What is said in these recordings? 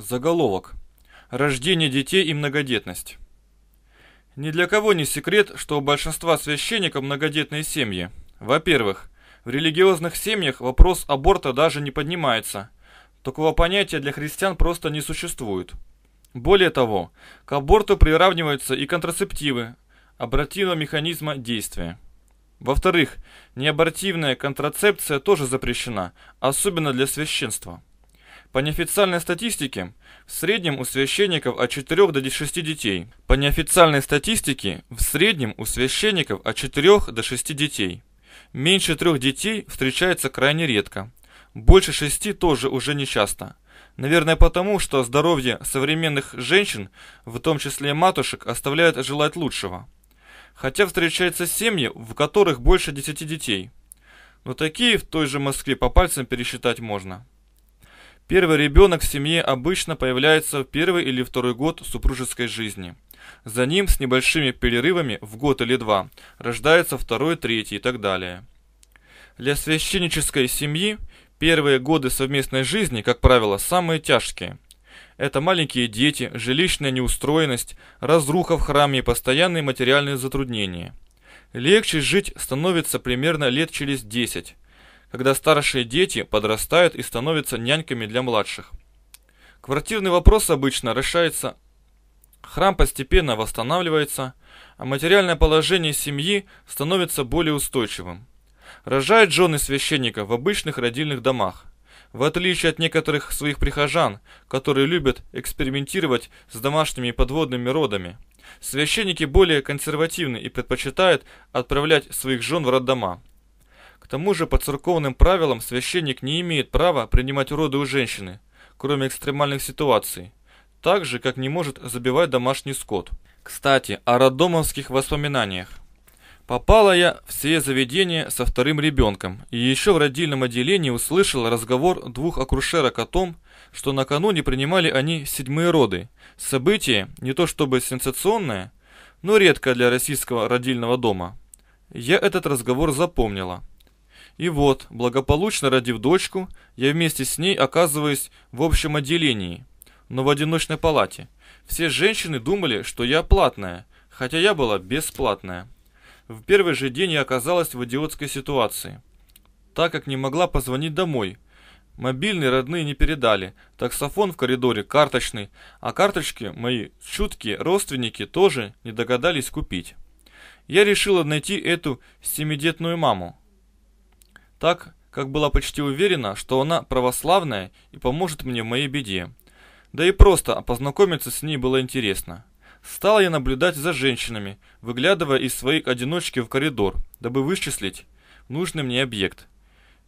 Заголовок. Рождение детей и многодетность. Ни для кого не секрет, что у большинства священников многодетные семьи. Во-первых, в религиозных семьях вопрос аборта даже не поднимается. Такого понятия для христиан просто не существует. Более того, к аборту приравниваются и контрацептивы, абортивного механизма действия. Во-вторых, неабортивная контрацепция тоже запрещена, особенно для священства. По неофициальной статистике, в среднем у священников от 4 до 6 детей. По неофициальной статистике, в среднем у священников от 4 до 6 детей. Меньше трех детей встречается крайне редко. Больше шести тоже уже нечасто. Наверное потому, что здоровье современных женщин, в том числе матушек, оставляет желать лучшего. Хотя встречаются семьи, в которых больше десяти детей. Но такие в той же Москве по пальцам пересчитать можно. Первый ребенок в семье обычно появляется в первый или второй год супружеской жизни. За ним с небольшими перерывами в год или два рождается второй, третий и так далее. Для священнической семьи первые годы совместной жизни, как правило, самые тяжкие. Это маленькие дети, жилищная неустроенность, разруха в храме и постоянные материальные затруднения. Легче жить становится примерно лет через 10, когда старшие дети подрастают и становятся няньками для младших. Квартирный вопрос обычно решается, храм постепенно восстанавливается, а материальное положение семьи становится более устойчивым. Рожают жены священника в обычных родильных домах. В отличие от некоторых своих прихожан, которые любят экспериментировать с домашними подводными родами, священники более консервативны и предпочитают отправлять своих жен в роддома тому же по церковным правилам священник не имеет права принимать уроды у женщины, кроме экстремальных ситуаций, так же, как не может забивать домашний скот. Кстати, о роддомовских воспоминаниях. Попала я в все заведения со вторым ребенком, и еще в родильном отделении услышала разговор двух акушерок о том, что накануне принимали они седьмые роды. Событие не то чтобы сенсационное, но редкое для российского родильного дома. Я этот разговор запомнила. И вот, благополучно родив дочку, я вместе с ней оказываюсь в общем отделении, но в одиночной палате. Все женщины думали, что я платная, хотя я была бесплатная. В первый же день я оказалась в идиотской ситуации, так как не могла позвонить домой. Мобильный родные не передали, таксофон в коридоре карточный, а карточки мои чуткие родственники тоже не догадались купить. Я решила найти эту семидетную маму, так как была почти уверена, что она православная и поможет мне в моей беде. Да и просто познакомиться с ней было интересно. Стала я наблюдать за женщинами, выглядывая из своей одиночки в коридор, дабы вычислить нужный мне объект.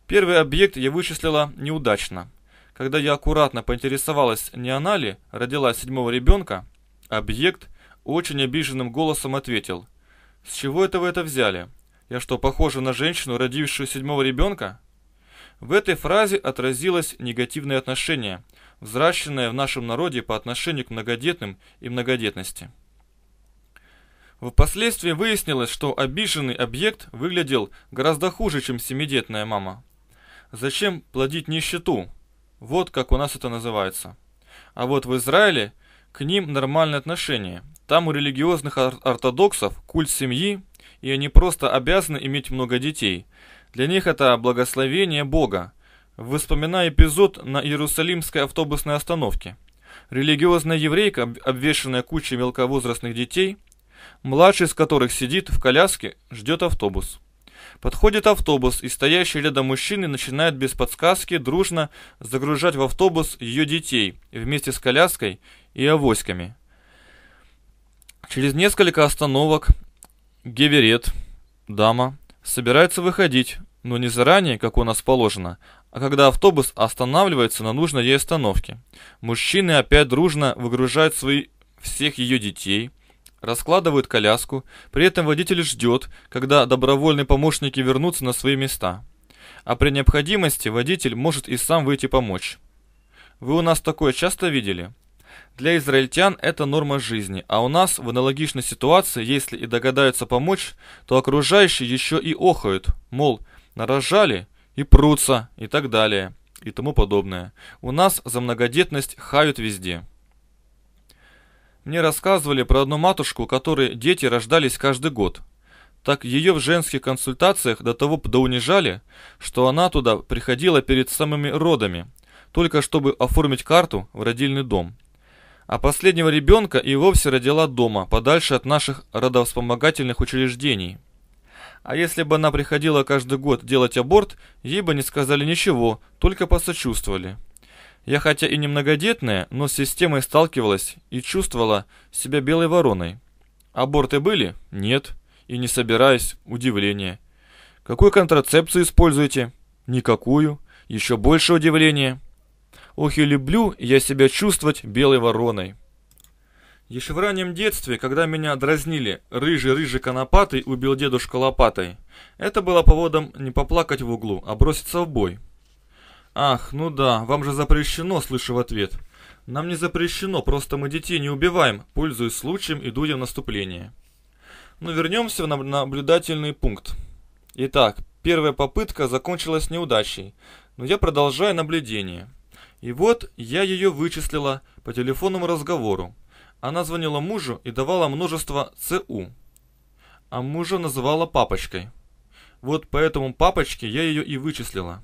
Первый объект я вычислила неудачно. Когда я аккуратно поинтересовалась, не она ли родила седьмого ребенка, объект очень обиженным голосом ответил «С чего это вы это взяли?» Я что, похожа на женщину, родившую седьмого ребенка? В этой фразе отразилось негативное отношение, взращенное в нашем народе по отношению к многодетным и многодетности. Впоследствии выяснилось, что обиженный объект выглядел гораздо хуже, чем семидетная мама. Зачем плодить нищету? Вот как у нас это называется. А вот в Израиле к ним нормальное отношение. Там у религиозных ортодоксов культ семьи, и они просто обязаны иметь много детей. Для них это благословение Бога. Вспоминая эпизод на Иерусалимской автобусной остановке. Религиозная еврейка, обвешенная кучей мелковозрастных детей, младший из которых сидит в коляске, ждет автобус. Подходит автобус, и стоящий рядом мужчина начинает без подсказки дружно загружать в автобус ее детей вместе с коляской и авоськами. Через несколько остановок Геверет, дама, собирается выходить, но не заранее, как у нас положено, а когда автобус останавливается на нужной ей остановке. Мужчины опять дружно выгружают свои всех ее детей, раскладывают коляску, при этом водитель ждет, когда добровольные помощники вернутся на свои места. А при необходимости водитель может и сам выйти помочь. Вы у нас такое часто видели? Для израильтян это норма жизни, а у нас в аналогичной ситуации, если и догадаются помочь, то окружающие еще и охают, мол, нарожали и прутся и так далее и тому подобное. У нас за многодетность хают везде. Мне рассказывали про одну матушку, у которой дети рождались каждый год. Так ее в женских консультациях до того доунижали, что она туда приходила перед самыми родами, только чтобы оформить карту в родильный дом – а последнего ребенка и вовсе родила дома, подальше от наших родовспомогательных учреждений. А если бы она приходила каждый год делать аборт, ей бы не сказали ничего, только посочувствовали. Я хотя и немногодетная, но с системой сталкивалась и чувствовала себя белой вороной. Аборты были? Нет. И не собираюсь. Удивление. Какую контрацепцию используете? Никакую. Еще больше удивления. Ох и люблю я себя чувствовать белой вороной. Еще в раннем детстве, когда меня дразнили «рыжий-рыжий конопатый убил дедушка лопатой», это было поводом не поплакать в углу, а броситься в бой. «Ах, ну да, вам же запрещено», — слышу в ответ. «Нам не запрещено, просто мы детей не убиваем, пользуясь случаем и дуя в наступление». Но ну, вернемся в наблюдательный пункт. Итак, первая попытка закончилась неудачей, но я продолжаю наблюдение. И вот я ее вычислила по телефонному разговору. Она звонила мужу и давала множество ЦУ. А мужа называла папочкой. Вот поэтому папочке я ее и вычислила.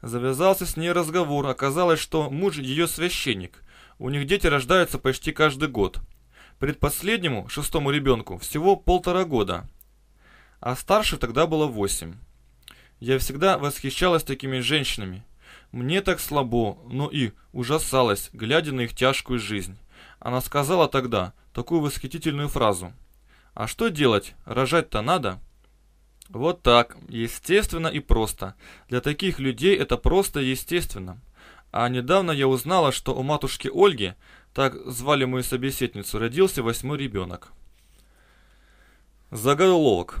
Завязался с ней разговор, оказалось, что муж ее священник. У них дети рождаются почти каждый год. Предпоследнему, шестому ребенку, всего полтора года. А старше тогда было восемь. Я всегда восхищалась такими женщинами – мне так слабо, но и ужасалась, глядя на их тяжкую жизнь. Она сказала тогда такую восхитительную фразу. «А что делать? Рожать-то надо?» Вот так, естественно и просто. Для таких людей это просто естественно. А недавно я узнала, что у матушки Ольги, так звали мою собеседницу, родился восьмой ребенок. Заголовок.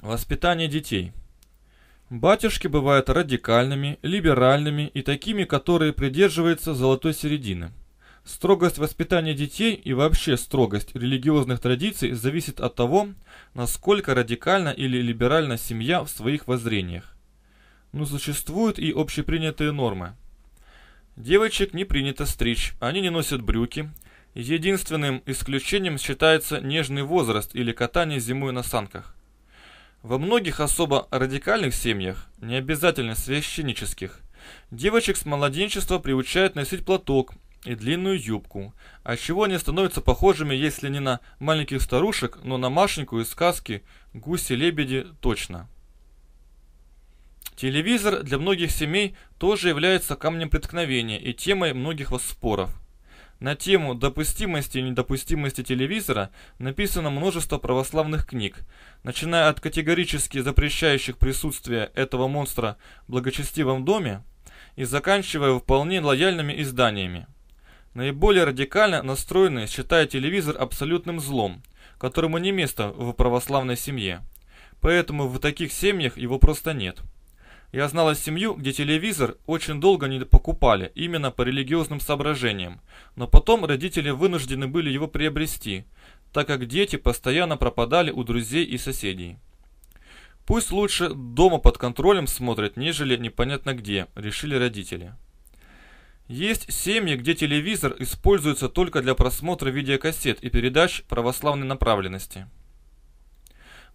Воспитание детей. Батюшки бывают радикальными, либеральными и такими, которые придерживаются золотой середины. Строгость воспитания детей и вообще строгость религиозных традиций зависит от того, насколько радикальна или либеральна семья в своих воззрениях. Но существуют и общепринятые нормы. Девочек не принято стричь, они не носят брюки. Единственным исключением считается нежный возраст или катание зимой на санках. Во многих особо радикальных семьях, не обязательно священнических, девочек с младенчества приучают носить платок и длинную юбку, отчего а они становятся похожими, если не на маленьких старушек, но на Машеньку из сказки «Гуси-лебеди» точно. Телевизор для многих семей тоже является камнем преткновения и темой многих воспоров. На тему допустимости и недопустимости телевизора написано множество православных книг, начиная от категорически запрещающих присутствие этого монстра в благочестивом доме и заканчивая вполне лояльными изданиями. Наиболее радикально настроенные считают телевизор абсолютным злом, которому не место в православной семье. Поэтому в таких семьях его просто нет. Я знала семью, где телевизор очень долго не покупали, именно по религиозным соображениям, но потом родители вынуждены были его приобрести, так как дети постоянно пропадали у друзей и соседей. Пусть лучше дома под контролем смотрят, нежели непонятно где, решили родители. Есть семьи, где телевизор используется только для просмотра видеокассет и передач православной направленности.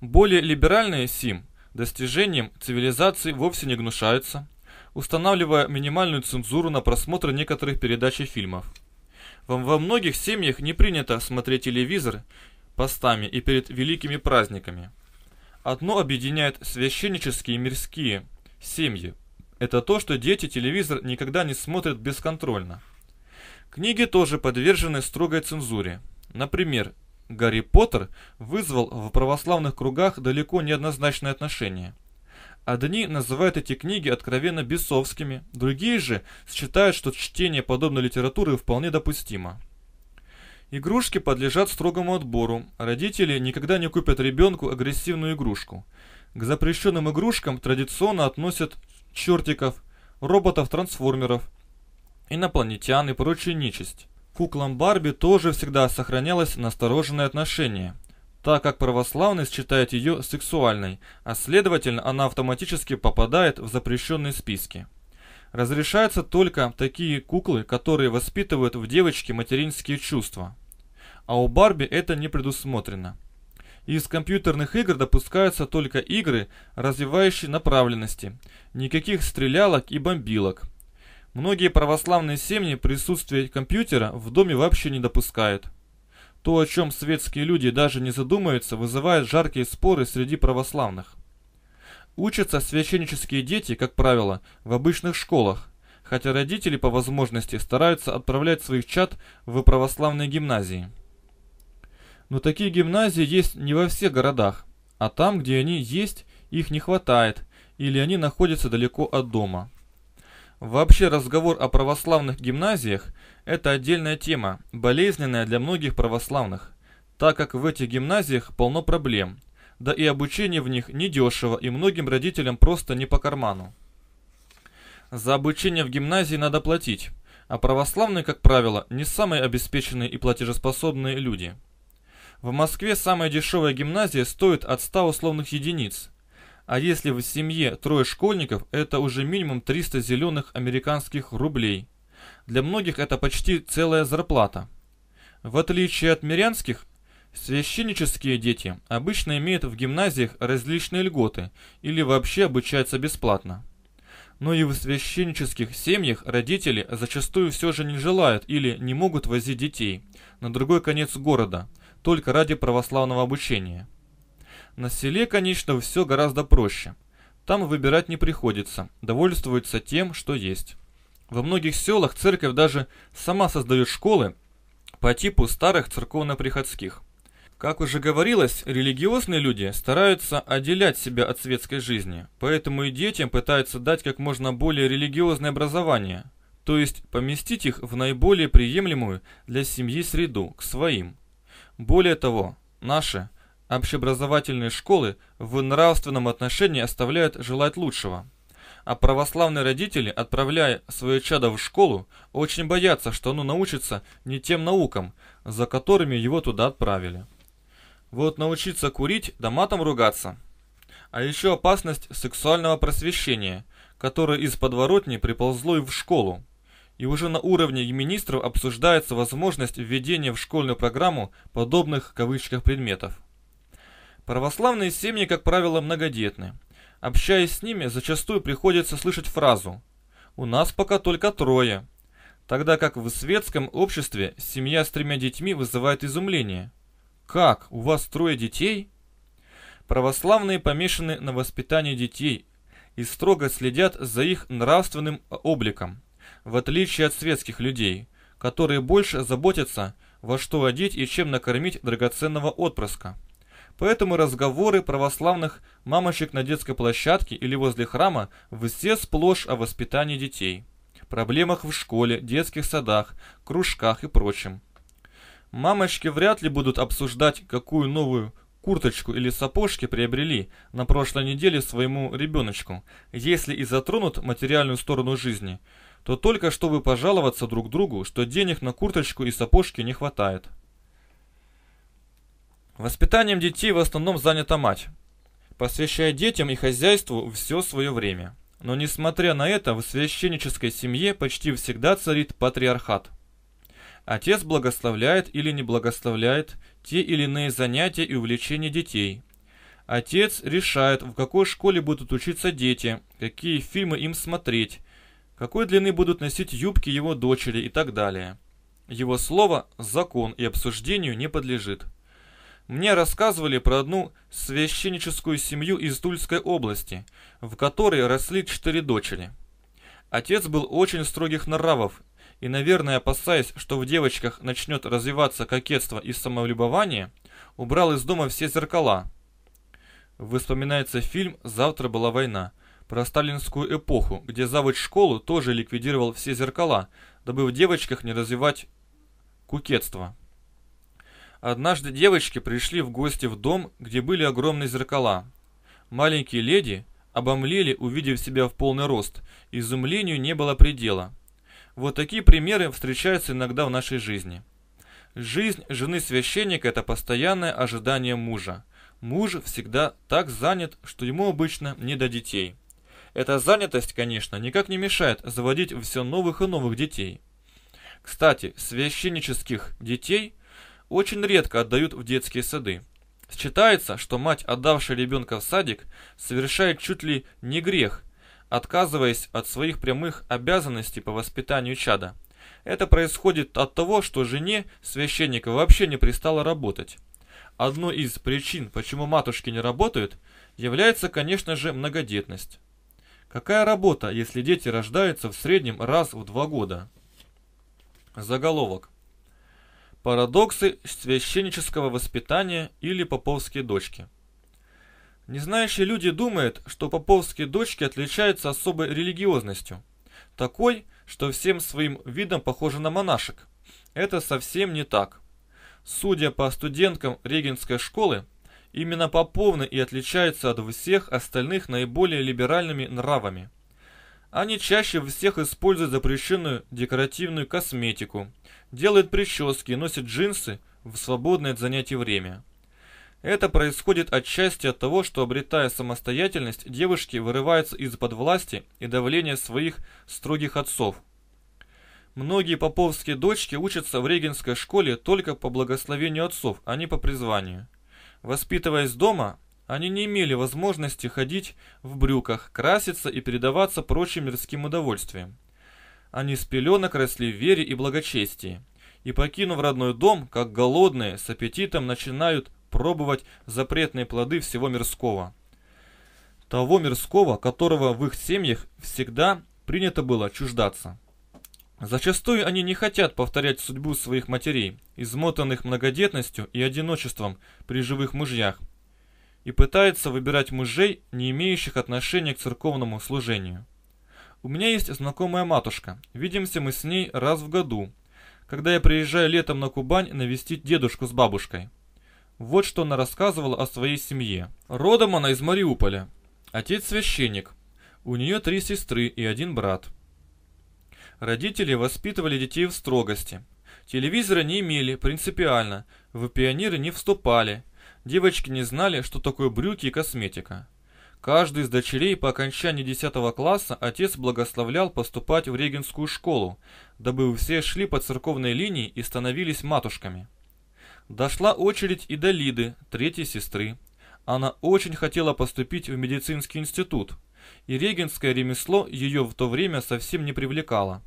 Более либеральные СИМ достижением цивилизации вовсе не гнушаются, устанавливая минимальную цензуру на просмотр некоторых передач и фильмов. Во, во многих семьях не принято смотреть телевизор постами и перед великими праздниками. Одно объединяет священнические и мирские семьи. Это то, что дети телевизор никогда не смотрят бесконтрольно. Книги тоже подвержены строгой цензуре. Например, Гарри Поттер вызвал в православных кругах далеко неоднозначное отношение. Одни называют эти книги откровенно бесовскими, другие же считают, что чтение подобной литературы вполне допустимо. Игрушки подлежат строгому отбору, родители никогда не купят ребенку агрессивную игрушку. К запрещенным игрушкам традиционно относят чертиков, роботов-трансформеров, инопланетян и прочую нечисть куклам Барби тоже всегда сохранялось настороженное отношение, так как православность считает ее сексуальной, а следовательно она автоматически попадает в запрещенные списки. Разрешаются только такие куклы, которые воспитывают в девочке материнские чувства. А у Барби это не предусмотрено. Из компьютерных игр допускаются только игры, развивающие направленности. Никаких стрелялок и бомбилок. Многие православные семьи присутствие компьютера в доме вообще не допускают. То, о чем светские люди даже не задумываются, вызывает жаркие споры среди православных. Учатся священнические дети, как правило, в обычных школах, хотя родители по возможности стараются отправлять своих чад в православные гимназии. Но такие гимназии есть не во всех городах, а там, где они есть, их не хватает, или они находятся далеко от дома. Вообще разговор о православных гимназиях – это отдельная тема, болезненная для многих православных, так как в этих гимназиях полно проблем, да и обучение в них недешево и многим родителям просто не по карману. За обучение в гимназии надо платить, а православные, как правило, не самые обеспеченные и платежеспособные люди. В Москве самая дешевая гимназия стоит от 100 условных единиц – а если в семье трое школьников, это уже минимум 300 зеленых американских рублей. Для многих это почти целая зарплата. В отличие от мирянских, священнические дети обычно имеют в гимназиях различные льготы или вообще обучаются бесплатно. Но и в священнических семьях родители зачастую все же не желают или не могут возить детей на другой конец города, только ради православного обучения. На селе, конечно, все гораздо проще. Там выбирать не приходится, довольствуются тем, что есть. Во многих селах церковь даже сама создает школы по типу старых церковно-приходских. Как уже говорилось, религиозные люди стараются отделять себя от светской жизни, поэтому и детям пытаются дать как можно более религиозное образование, то есть поместить их в наиболее приемлемую для семьи среду, к своим. Более того, наши – общеобразовательные школы в нравственном отношении оставляют желать лучшего. А православные родители, отправляя свое чадо в школу, очень боятся, что оно научится не тем наукам, за которыми его туда отправили. Вот научиться курить да матом ругаться. А еще опасность сексуального просвещения, которое из подворотни приползло и в школу. И уже на уровне министров обсуждается возможность введения в школьную программу подобных кавычках предметов. Православные семьи, как правило, многодетны. Общаясь с ними, зачастую приходится слышать фразу «У нас пока только трое», тогда как в светском обществе семья с тремя детьми вызывает изумление. «Как? У вас трое детей?» Православные помешаны на воспитание детей и строго следят за их нравственным обликом, в отличие от светских людей, которые больше заботятся, во что одеть и чем накормить драгоценного отпрыска. Поэтому разговоры православных мамочек на детской площадке или возле храма все сплошь о воспитании детей, проблемах в школе, детских садах, кружках и прочем. Мамочки вряд ли будут обсуждать, какую новую курточку или сапожки приобрели на прошлой неделе своему ребеночку. Если и затронут материальную сторону жизни, то только чтобы пожаловаться друг другу, что денег на курточку и сапожки не хватает. Воспитанием детей в основном занята мать, посвящая детям и хозяйству все свое время. Но несмотря на это, в священнической семье почти всегда царит патриархат. Отец благословляет или не благословляет те или иные занятия и увлечения детей. Отец решает, в какой школе будут учиться дети, какие фильмы им смотреть, какой длины будут носить юбки его дочери и так далее. Его слово – закон и обсуждению не подлежит. Мне рассказывали про одну священническую семью из Тульской области, в которой росли четыре дочери. Отец был очень строгих нравов и, наверное, опасаясь, что в девочках начнет развиваться кокетство и самовлюбование, убрал из дома все зеркала. Вспоминается фильм «Завтра была война» про сталинскую эпоху, где завуч школу тоже ликвидировал все зеркала, дабы в девочках не развивать кукетство. Однажды девочки пришли в гости в дом, где были огромные зеркала. Маленькие леди обомлели, увидев себя в полный рост. Изумлению не было предела. Вот такие примеры встречаются иногда в нашей жизни. Жизнь жены священника – это постоянное ожидание мужа. Муж всегда так занят, что ему обычно не до детей. Эта занятость, конечно, никак не мешает заводить все новых и новых детей. Кстати, священнических детей очень редко отдают в детские сады. Считается, что мать, отдавшая ребенка в садик, совершает чуть ли не грех, отказываясь от своих прямых обязанностей по воспитанию чада. Это происходит от того, что жене священника вообще не пристало работать. Одной из причин, почему матушки не работают, является, конечно же, многодетность. Какая работа, если дети рождаются в среднем раз в два года? Заголовок. Парадоксы священнического воспитания или поповские дочки. Незнающие люди думают, что поповские дочки отличаются особой религиозностью, такой, что всем своим видом похожи на монашек. Это совсем не так. Судя по студенткам Регенской школы, именно поповны и отличаются от всех остальных наиболее либеральными нравами – они чаще всех используют запрещенную декоративную косметику, делают прически, носят джинсы в свободное от занятий время. Это происходит отчасти от того, что обретая самостоятельность, девушки вырываются из-под власти и давления своих строгих отцов. Многие поповские дочки учатся в регенской школе только по благословению отцов, а не по призванию. Воспитываясь дома, они не имели возможности ходить в брюках, краситься и передаваться прочим мирским удовольствиям. Они с пеленок росли в вере и благочестии. И покинув родной дом, как голодные, с аппетитом начинают пробовать запретные плоды всего мирского. Того мирского, которого в их семьях всегда принято было чуждаться. Зачастую они не хотят повторять судьбу своих матерей, измотанных многодетностью и одиночеством при живых мужьях, и пытается выбирать мужей, не имеющих отношения к церковному служению. У меня есть знакомая матушка. Видимся мы с ней раз в году, когда я приезжаю летом на Кубань навестить дедушку с бабушкой. Вот что она рассказывала о своей семье. Родом она из Мариуполя. Отец священник. У нее три сестры и один брат. Родители воспитывали детей в строгости. Телевизора не имели, принципиально. В пионеры не вступали, Девочки не знали, что такое брюки и косметика. Каждый из дочерей по окончании 10 класса отец благословлял поступать в регенскую школу, дабы все шли по церковной линии и становились матушками. Дошла очередь и до Лиды, третьей сестры. Она очень хотела поступить в медицинский институт, и регенское ремесло ее в то время совсем не привлекало.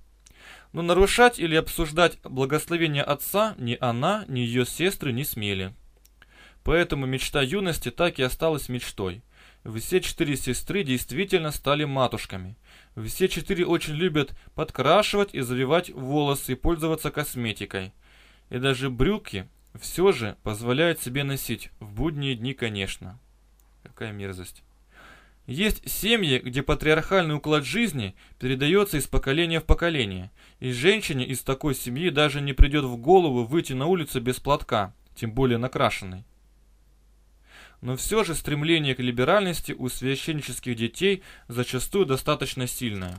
Но нарушать или обсуждать благословение отца ни она, ни ее сестры не смели. Поэтому мечта юности так и осталась мечтой. Все четыре сестры действительно стали матушками. Все четыре очень любят подкрашивать и завивать волосы и пользоваться косметикой. И даже брюки все же позволяют себе носить, в будние дни, конечно. Какая мерзость. Есть семьи, где патриархальный уклад жизни передается из поколения в поколение, и женщине из такой семьи даже не придет в голову выйти на улицу без платка, тем более накрашенной. Но все же стремление к либеральности у священнических детей зачастую достаточно сильное.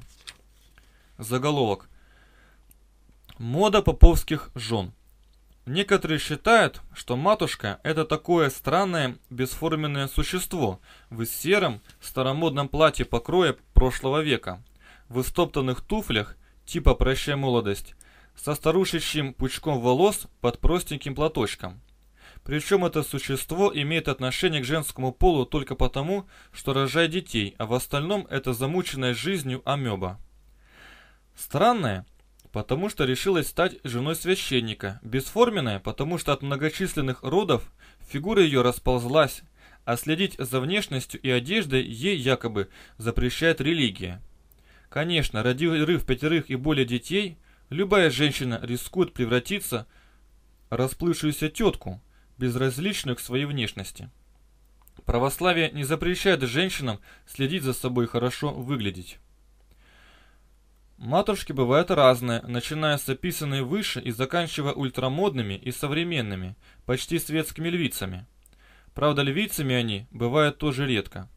Заголовок. Мода поповских жен. Некоторые считают, что матушка – это такое странное, бесформенное существо в сером, старомодном платье покроя прошлого века, в истоптанных туфлях типа «Прощай молодость», со старушечьим пучком волос под простеньким платочком. Причем это существо имеет отношение к женскому полу только потому, что рожает детей, а в остальном это замученная жизнью амеба. Странное, потому что решилась стать женой священника. Бесформенная, потому что от многочисленных родов фигура ее расползлась, а следить за внешностью и одеждой ей якобы запрещает религия. Конечно, родив рыв пятерых и более детей, любая женщина рискует превратиться в расплывшуюся тетку, безразличную к своей внешности. Православие не запрещает женщинам следить за собой и хорошо выглядеть. Матушки бывают разные, начиная с описанной выше и заканчивая ультрамодными и современными, почти светскими львицами. Правда, львицами они бывают тоже редко.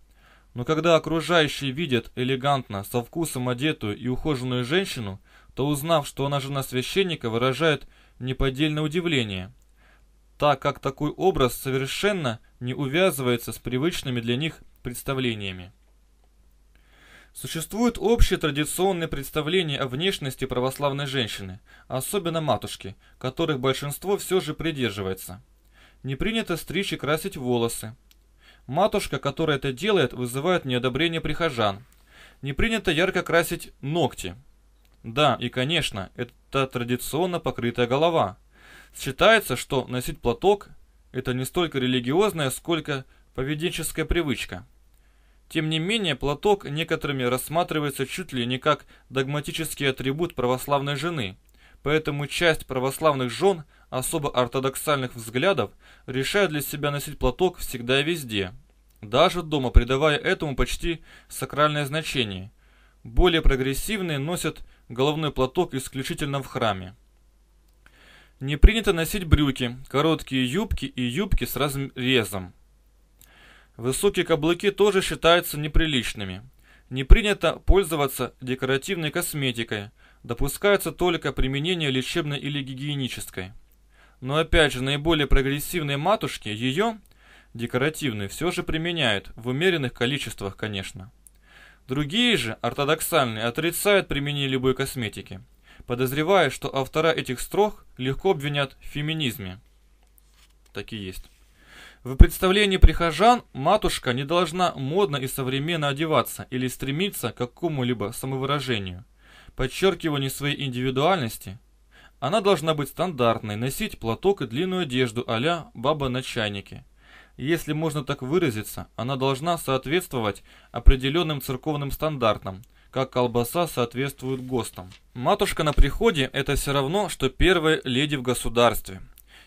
Но когда окружающие видят элегантно, со вкусом одетую и ухоженную женщину, то узнав, что она жена священника, выражают неподдельное удивление – так как такой образ совершенно не увязывается с привычными для них представлениями. Существует общее традиционное представление о внешности православной женщины, особенно матушки, которых большинство все же придерживается. Не принято стричь и красить волосы. Матушка, которая это делает, вызывает неодобрение прихожан. Не принято ярко красить ногти. Да, и конечно, это традиционно покрытая голова – Считается, что носить платок – это не столько религиозная, сколько поведенческая привычка. Тем не менее, платок некоторыми рассматривается чуть ли не как догматический атрибут православной жены, поэтому часть православных жен особо ортодоксальных взглядов решает для себя носить платок всегда и везде, даже дома придавая этому почти сакральное значение. Более прогрессивные носят головной платок исключительно в храме. Не принято носить брюки, короткие юбки и юбки с разрезом. Высокие каблуки тоже считаются неприличными. Не принято пользоваться декоративной косметикой. Допускается только применение лечебной или гигиенической. Но опять же, наиболее прогрессивные матушки ее, декоративные, все же применяют, в умеренных количествах, конечно. Другие же, ортодоксальные, отрицают применение любой косметики – подозревая, что автора этих строк легко обвинят в феминизме. Так и есть. В представлении прихожан матушка не должна модно и современно одеваться или стремиться к какому-либо самовыражению, подчеркиванию своей индивидуальности. Она должна быть стандартной, носить платок и длинную одежду а-ля баба на чайнике. Если можно так выразиться, она должна соответствовать определенным церковным стандартам – как колбаса соответствует ГОСТам. Матушка на приходе – это все равно, что первая леди в государстве.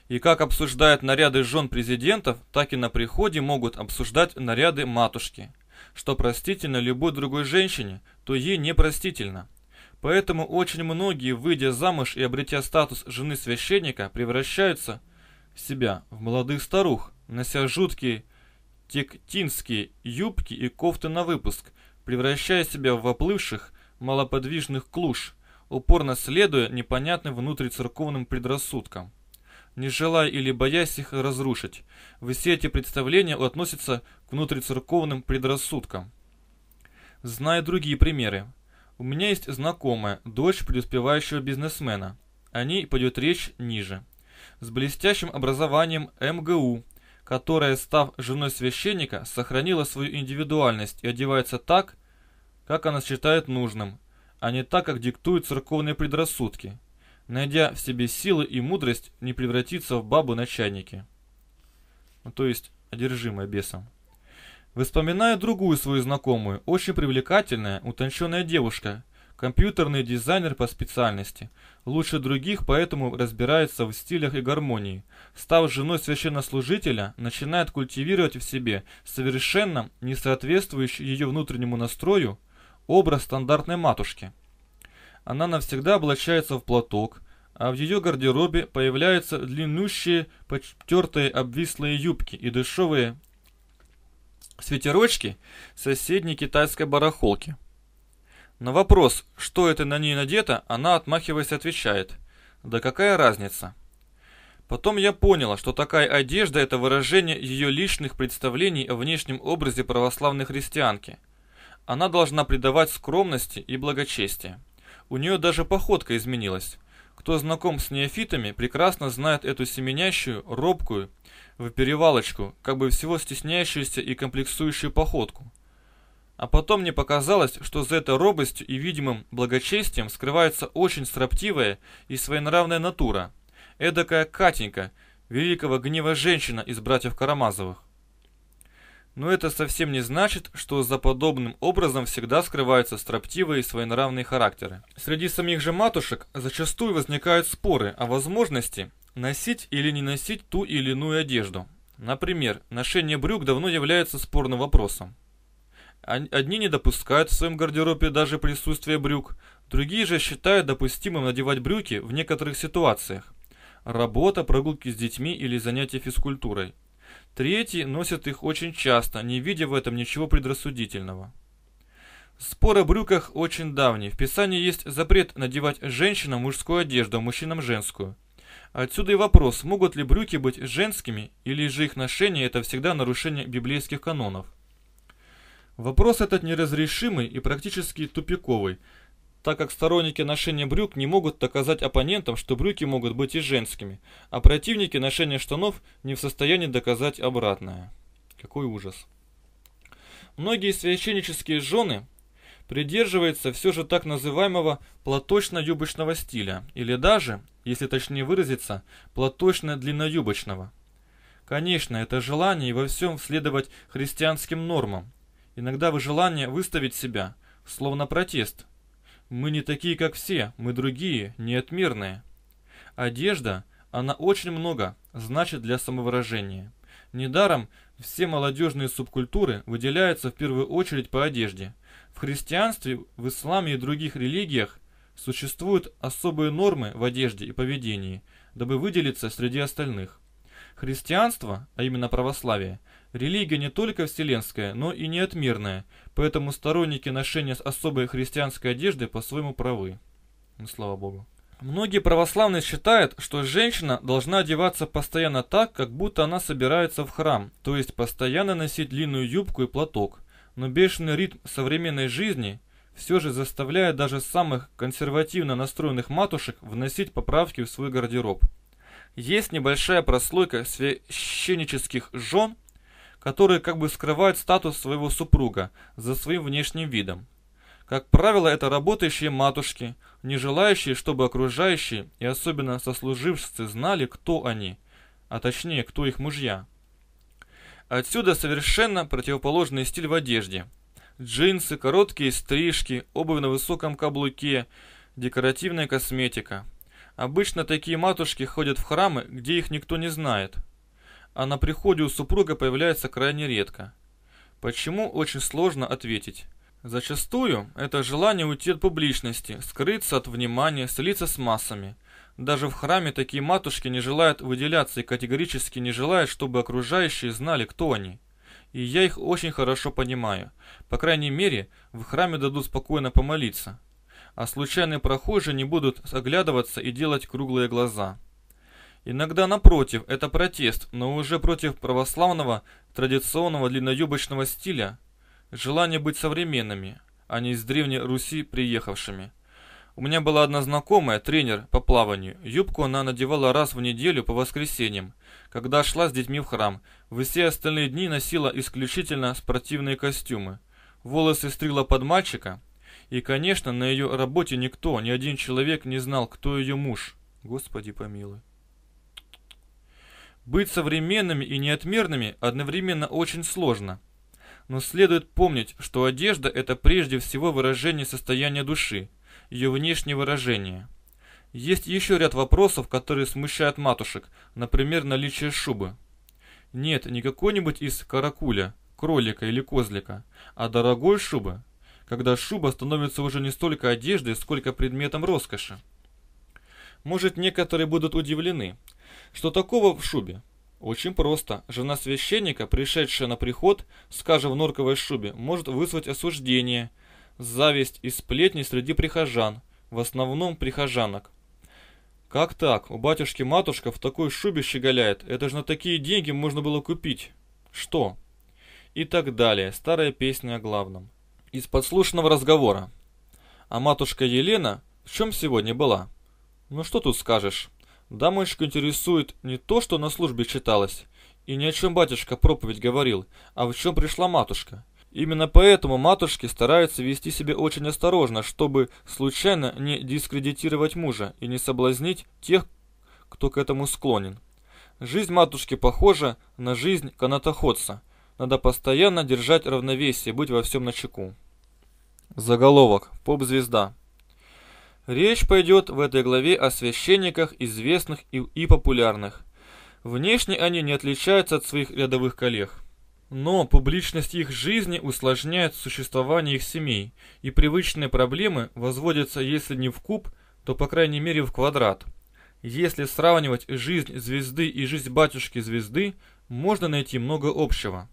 И как обсуждают наряды жен президентов, так и на приходе могут обсуждать наряды матушки. Что простительно любой другой женщине, то ей непростительно. Поэтому очень многие, выйдя замуж и обретя статус жены священника, превращаются в себя, в молодых старух, нося жуткие тектинские юбки и кофты на выпуск – превращая себя в оплывших, малоподвижных клуш, упорно следуя непонятным внутрицерковным предрассудкам. Не желая или боясь их разрушить, все эти представления относятся к внутрицерковным предрассудкам. Зная другие примеры. У меня есть знакомая, дочь преуспевающего бизнесмена. О ней пойдет речь ниже. С блестящим образованием МГУ, которая, став женой священника, сохранила свою индивидуальность и одевается так, как она считает нужным, а не так, как диктуют церковные предрассудки, найдя в себе силы и мудрость не превратиться в бабу-начальники. Ну, то есть, одержимая бесом. Вспоминаю другую свою знакомую, очень привлекательная, утонченная девушка – Компьютерный дизайнер по специальности. Лучше других, поэтому разбирается в стилях и гармонии. Став женой священнослужителя, начинает культивировать в себе совершенно не соответствующий ее внутреннему настрою образ стандартной матушки. Она навсегда облачается в платок, а в ее гардеробе появляются длиннющие, потертые обвислые юбки и дешевые свитерочки соседней китайской барахолки. На вопрос, что это на ней надето, она, отмахиваясь, отвечает. Да какая разница? Потом я поняла, что такая одежда – это выражение ее личных представлений о внешнем образе православной христианки. Она должна придавать скромности и благочестие. У нее даже походка изменилась. Кто знаком с неофитами, прекрасно знает эту семенящую, робкую, в перевалочку, как бы всего стесняющуюся и комплексующую походку. А потом мне показалось, что за этой робостью и видимым благочестием скрывается очень строптивая и своенравная натура. Эдакая Катенька, великого гнева женщина из братьев Карамазовых. Но это совсем не значит, что за подобным образом всегда скрываются строптивые и своенравные характеры. Среди самих же матушек зачастую возникают споры о возможности носить или не носить ту или иную одежду. Например, ношение брюк давно является спорным вопросом. Одни не допускают в своем гардеробе даже присутствие брюк, другие же считают допустимым надевать брюки в некоторых ситуациях. Работа, прогулки с детьми или занятия физкультурой. Третьи носят их очень часто, не видя в этом ничего предрассудительного. Спор о брюках очень давний. В Писании есть запрет надевать женщинам мужскую одежду, а мужчинам женскую. Отсюда и вопрос, могут ли брюки быть женскими, или же их ношение – это всегда нарушение библейских канонов. Вопрос этот неразрешимый и практически тупиковый, так как сторонники ношения брюк не могут доказать оппонентам, что брюки могут быть и женскими, а противники ношения штанов не в состоянии доказать обратное. Какой ужас. Многие священнические жены придерживаются все же так называемого платочно-юбочного стиля, или даже, если точнее выразиться, платочно-длинноюбочного. Конечно, это желание и во всем следовать христианским нормам, Иногда вы желание выставить себя, словно протест. Мы не такие, как все, мы другие, неотмерные. Одежда, она очень много значит для самовыражения. Недаром все молодежные субкультуры выделяются в первую очередь по одежде. В христианстве, в исламе и других религиях существуют особые нормы в одежде и поведении, дабы выделиться среди остальных. Христианство, а именно православие – Религия не только вселенская, но и неотмерная, поэтому сторонники ношения особой христианской одежды по-своему правы. Ну, слава богу. Многие православные считают, что женщина должна одеваться постоянно так, как будто она собирается в храм, то есть постоянно носить длинную юбку и платок. Но бешеный ритм современной жизни все же заставляет даже самых консервативно настроенных матушек вносить поправки в свой гардероб. Есть небольшая прослойка священнических жен, которые как бы скрывают статус своего супруга за своим внешним видом. Как правило, это работающие матушки, не желающие, чтобы окружающие и особенно сослуживцы знали, кто они, а точнее, кто их мужья. Отсюда совершенно противоположный стиль в одежде. Джинсы, короткие стрижки, обувь на высоком каблуке, декоративная косметика. Обычно такие матушки ходят в храмы, где их никто не знает – а на приходе у супруга появляется крайне редко. Почему, очень сложно ответить. Зачастую это желание уйти от публичности, скрыться от внимания, слиться с массами. Даже в храме такие матушки не желают выделяться и категорически не желают, чтобы окружающие знали, кто они. И я их очень хорошо понимаю. По крайней мере, в храме дадут спокойно помолиться. А случайные прохожие не будут оглядываться и делать круглые глаза. Иногда, напротив, это протест, но уже против православного, традиционного длинноюбочного стиля, желание быть современными, а не из Древней Руси приехавшими. У меня была одна знакомая, тренер по плаванию. Юбку она надевала раз в неделю по воскресеньям, когда шла с детьми в храм. В все остальные дни носила исключительно спортивные костюмы. Волосы стрила под мальчика. И, конечно, на ее работе никто, ни один человек не знал, кто ее муж. Господи помилуй. Быть современными и неотмерными одновременно очень сложно. Но следует помнить, что одежда – это прежде всего выражение состояния души, ее внешнее выражение. Есть еще ряд вопросов, которые смущают матушек, например, наличие шубы. Нет, не какой-нибудь из каракуля, кролика или козлика, а дорогой шубы, когда шуба становится уже не столько одеждой, сколько предметом роскоши. Может, некоторые будут удивлены, что такого в шубе? Очень просто. Жена священника, пришедшая на приход, скажем, в норковой шубе, может вызвать осуждение, зависть и сплетни среди прихожан, в основном прихожанок. Как так? У батюшки матушка в такой шубе щеголяет. Это же на такие деньги можно было купить. Что? И так далее. Старая песня о главном. Из подслушанного разговора. А матушка Елена в чем сегодня была? Ну что тут скажешь? Дамочку интересует не то, что на службе читалось, и ни о чем батюшка проповедь говорил, а в чем пришла матушка. Именно поэтому матушки стараются вести себя очень осторожно, чтобы случайно не дискредитировать мужа и не соблазнить тех, кто к этому склонен. Жизнь матушки похожа на жизнь канатоходца. Надо постоянно держать равновесие, быть во всем начеку. Заголовок. Поп-звезда. Речь пойдет в этой главе о священниках, известных и, и популярных. Внешне они не отличаются от своих рядовых коллег. Но публичность их жизни усложняет существование их семей, и привычные проблемы возводятся, если не в куб, то по крайней мере в квадрат. Если сравнивать жизнь звезды и жизнь батюшки звезды, можно найти много общего.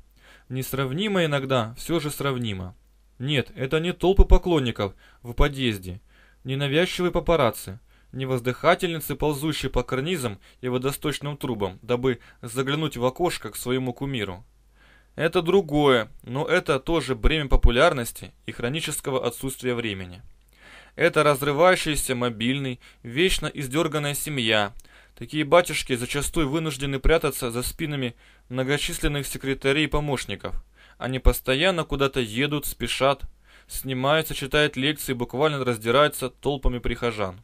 Несравнимо иногда все же сравнимо. Нет, это не толпы поклонников в подъезде – Ненавязчивые папарацци, не воздыхательницы, ползущие по карнизам и водосточным трубам, дабы заглянуть в окошко к своему кумиру. Это другое, но это тоже бремя популярности и хронического отсутствия времени. Это разрывающаяся мобильный, вечно издерганная семья. Такие батюшки зачастую вынуждены прятаться за спинами многочисленных секретарей и помощников. Они постоянно куда-то едут, спешат, снимается, читает лекции, буквально раздирается толпами прихожан.